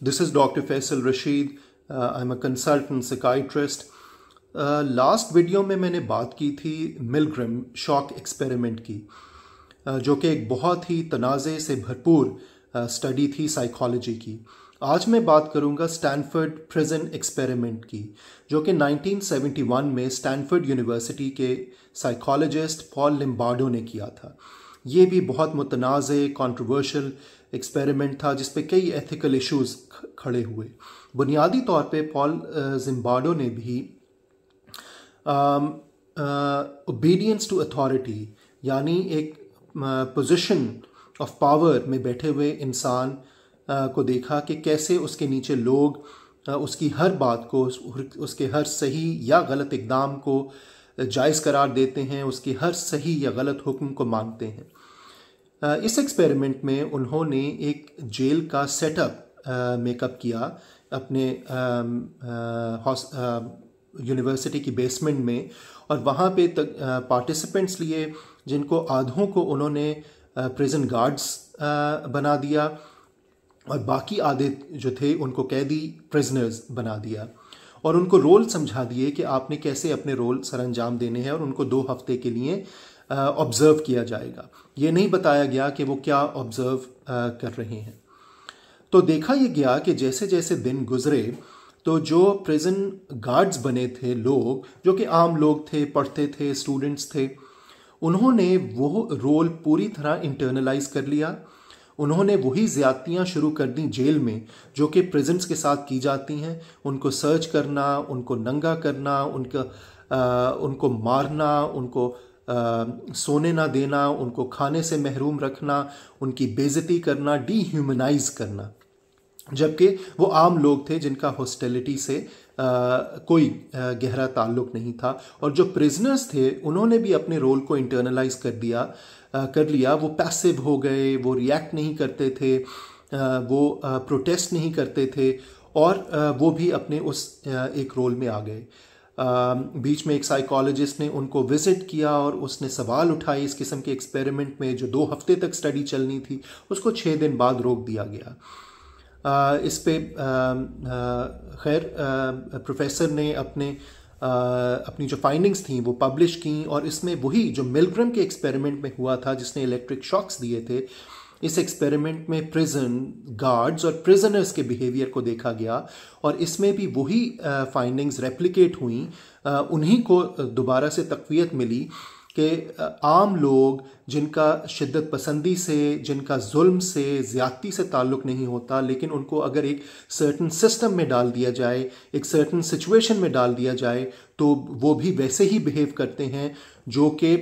This is Dr. Faisal Rashid. I uh, am a consultant psychiatrist last uh, video में मैंने बात की थी मिलग्रम शॉक एक्सपेरिमेंट की uh, जो कि एक बहुत ही तनाज़े से भरपूर स्टडी थी साइकोलॉजी की आज मैं बात करूंगा स्टैनफर्ड प्रिजन एक्सपेरिमेंट की जो कि 1971 में स्टैनफर्ड यूनिवर्सिटी के साइकोलॉजिस्ट पॉल लिम्बार्डो ने किया था ये भी बहुत मुतनाज़ कॉन्ट्रोवर्शल एक्सपेरिमेंट था जिस पे कई एथिकल इश्यूज खड़े हुए बुनियादी तौर पे पॉल जिम्बाडो ने भी ओबीडियंस टू अथॉरिटी यानी एक पोजीशन ऑफ पावर में बैठे हुए इंसान को देखा कि कैसे उसके नीचे लोग उसकी हर बात को उसके हर सही या गलत इकदाम को uh, जायज़ करार देते हैं उसकी हर सही या गलत हुक्म को मांगते हैं इस एक्सपेरिमेंट में उन्होंने एक जेल का सेटअप मेकअप किया अपने यूनिवर्सिटी की बेसमेंट में और वहाँ पे पार्टिसिपेंट्स लिए जिनको आधों को उन्होंने प्रिजन गार्ड्स बना दिया और बाकी आधे जो थे उनको कैदी प्रिजनर्स बना दिया और उनको रोल समझा दिए कि आपने कैसे अपने रोल सर अंजाम देने हैं और उनको दो हफ्ते के लिए ऑब्ज़र्व किया जाएगा ये नहीं बताया गया कि वो क्या ऑब्ज़र्व कर रहे हैं तो देखा यह गया कि जैसे जैसे दिन गुजरे तो जो प्रिजन गार्ड्स बने थे लोग जो कि आम लोग थे पढ़ते थे स्टूडेंट्स थे उन्होंने वो रोल पूरी तरह इंटरनलाइज कर लिया उन्होंने वही ज़्यादतियाँ शुरू कर दी जेल में जो कि प्रिजेंट्स के साथ की जाती हैं उनको सर्च करना उनको नंगा करना उनका आ, उनको मारना उनको आ, सोने ना देना उनको खाने से महरूम रखना उनकी बेजती करना डीह्यूमनाइज करना जबकि वो आम लोग थे जिनका हॉस्टेलिटी से कोई गहरा ताल्लुक नहीं था और जो प्रिजनर्स थे उन्होंने भी अपने रोल को इंटरनलाइज कर दिया कर लिया वो पैसिव हो गए वो रिएक्ट नहीं करते थे वो प्रोटेस्ट नहीं करते थे और वो भी अपने उस एक रोल में आ गए बीच में एक साइकोलॉजिस्ट ने उनको विजिट किया और उसने सवाल उठाए इस किस्म के एक्सपेरिमेंट में जो दो हफ्ते तक स्टडी चलनी थी उसको छः दिन बाद रोक दिया गया इस पे खैर प्रोफेसर ने अपने आ, अपनी जो फाइंडिंग्स थी वो पब्लिश की और इसमें वही जो मिलग्रम के एक्सपेरिमेंट में हुआ था जिसने इलेक्ट्रिक शॉक्स दिए थे इस एक्सपेरिमेंट में प्रिजन गार्ड्स और प्रिजनर्स के बिहेवियर को देखा गया और इसमें भी वही फाइंडिंग्स रेप्लिकेट हुई उन्हीं को दोबारा से तकवीत मिली कि आम लोग जिनका शिद्दत पसंदी से जिनका जुल्म से ज़्यादती से ताल्लुक़ नहीं होता लेकिन उनको अगर एक सर्टन सिस्टम में डाल दिया जाए एक सर्टन सिचुएशन में डाल दिया जाए तो वो भी वैसे ही बिहेव करते हैं जो कि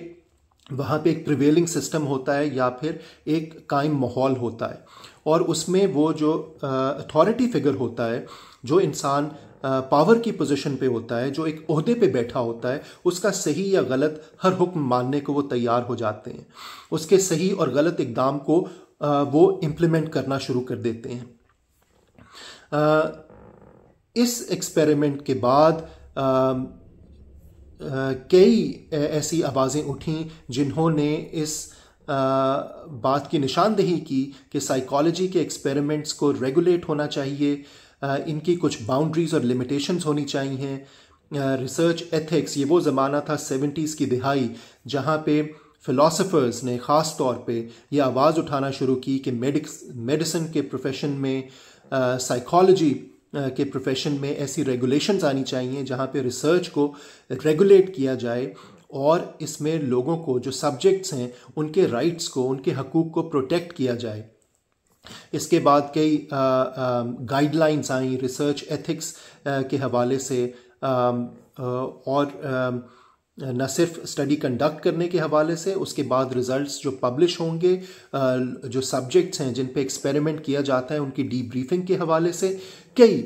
वहाँ पे एक प्रिवेलिंग सिस्टम होता है या फिर एक कायम माहौल होता है और उसमें वो जो अथॉरिटी फिगर होता है जो इंसान पावर की पोजीशन पे होता है जो एक अहदे पे बैठा होता है उसका सही या गलत हर हुक्म मानने को वो तैयार हो जाते हैं उसके सही और गलत इकदाम को आ, वो इम्प्लीमेंट करना शुरू कर देते हैं आ, इस एक्सपेरिमेंट के बाद आ, कई ऐसी आवाज़ें उठीं जिन्होंने इस बात की निशानदेही की कि साइकोलॉजी के एक्सपेरिमेंट्स को रेगुलेट होना चाहिए इनकी कुछ बाउंड्रीज़ और लिमिटेशंस होनी चाहिए रिसर्च एथिक्स ये वो ज़माना था सेवेंटीज़ की दिहाई जहाँ पे फिलोसोफर्स ने ख़ास तौर पे ये आवाज़ उठाना शुरू की कि मेडिक्स मेडिसिन के प्रोफेशन में साइकोलॉजी के प्रोफेशन में ऐसी रेगुलेशंस आनी चाहिए जहाँ पे रिसर्च को रेगुलेट किया जाए और इसमें लोगों को जो सब्जेक्ट्स हैं उनके राइट्स को उनके हकूक़ को प्रोटेक्ट किया जाए इसके बाद कई गाइडलाइंस आई रिसर्च एथिक्स के हवाले से आ, आ, और आ, न सिर्फ स्टडी कंडक्ट करने के हवाले से उसके बाद रिजल्ट्स जो पब्लिश होंगे जो सब्जेक्ट्स हैं जिन पे एक्सपेरिमेंट किया जाता है उनकी डीब्रीफिंग के हवाले से कई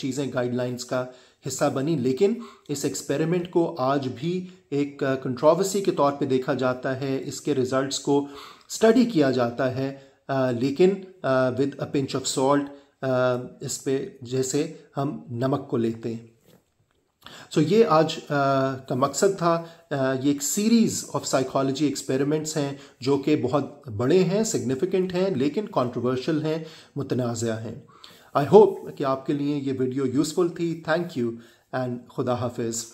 चीज़ें गाइडलाइंस का हिस्सा बनी लेकिन इस एक्सपेरिमेंट को आज भी एक कंट्रोवर्सी के तौर पे देखा जाता है इसके रिजल्ट्स को स्टडी किया जाता है लेकिन with a pinch of salt इस पे जैसे हम नमक को लेते हैं सो so, ये आज आ, का मकसद था आ, ये एक सीरीज़ ऑफ साइकोलॉजी एक्सपेरिमेंट्स हैं जो कि बहुत बड़े हैं सिग्निफिकेंट हैं लेकिन कॉन्ट्रोवर्शल हैं मुतनाज़ हैं आई होप कि आपके लिए ये वीडियो यूज़फुल थी थैंक यू एंड खुदा हाफिज़